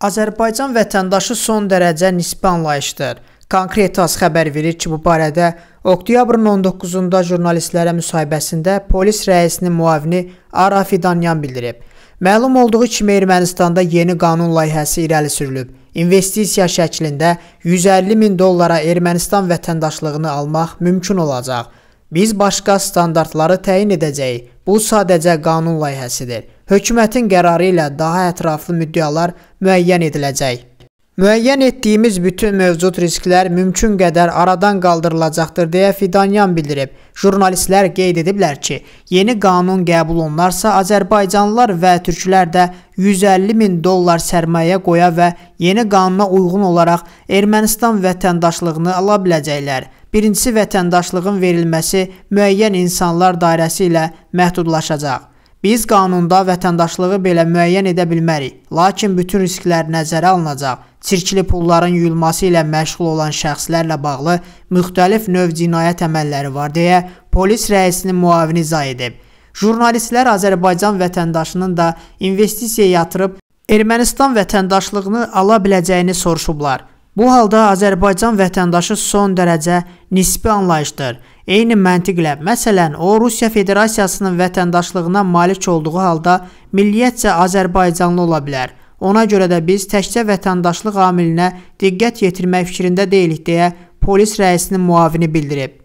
Azərbaycan vətəndaşı son dərəcə nisbi anlayışdır. Konkretas xəbər verir ki, bu barədə oktyabrın 19-da jurnalistlərə müsahibəsində polis rəisinin müavini Arafidanyan bildirib. Məlum olduğu kimi Ermənistanda yeni qanun layihəsi irəli sürülüb. İnvestisiya şəklində 150 min dollara Ermənistan vətəndaşlığını almaq mümkün olacaq. Biz başqa standartları təyin edəcəyik. Bu sadəcə qanun layihəsidir hökumətin qərarı ilə daha ətraflı müddəalar müəyyən ediləcək. Müəyyən etdiyimiz bütün mövcud risklər mümkün qədər aradan qaldırılacaqdır deyə Fidanyan bildirib. Jurnalistlər qeyd ediblər ki, yeni qanun qəbul olunarsa, Azərbaycanlılar və türklər də 150 min dollar sərmayə qoya və yeni qanuna uyğun olaraq Ermənistan vətəndaşlığını ala biləcəklər. Birincisi vətəndaşlığın verilməsi müəyyən insanlar dairəsi ilə məhdudlaşacaq. Biz qanunda vətəndaşlığı belə müəyyən edə bilmərik, lakin bütün risklər nəzərə alınacaq. Çirkli pulların yuyulması ilə məşğul olan şəxslərlə bağlı müxtəlif növ cinayət əməlləri var deyə polis rəisinin müavini izah edib. Jurnalistlər Azərbaycan vətəndaşının da investisiya yatırıb Ermənistan vətəndaşlığını ala biləcəyini soruşublar. Bu halda Azərbaycan vətəndaşı son dərəcə nisbi anlayışdır. Eyni məntiqlə, məsələn, o Rusiya Federasiyasının vətəndaşlığına malik olduğu halda milliyyətcə Azərbaycanlı ola bilər. Ona görə də biz təkcə vətəndaşlıq amilinə diqqət yetirmək fikrində deyilik deyə polis rəisinin muavini bildirib.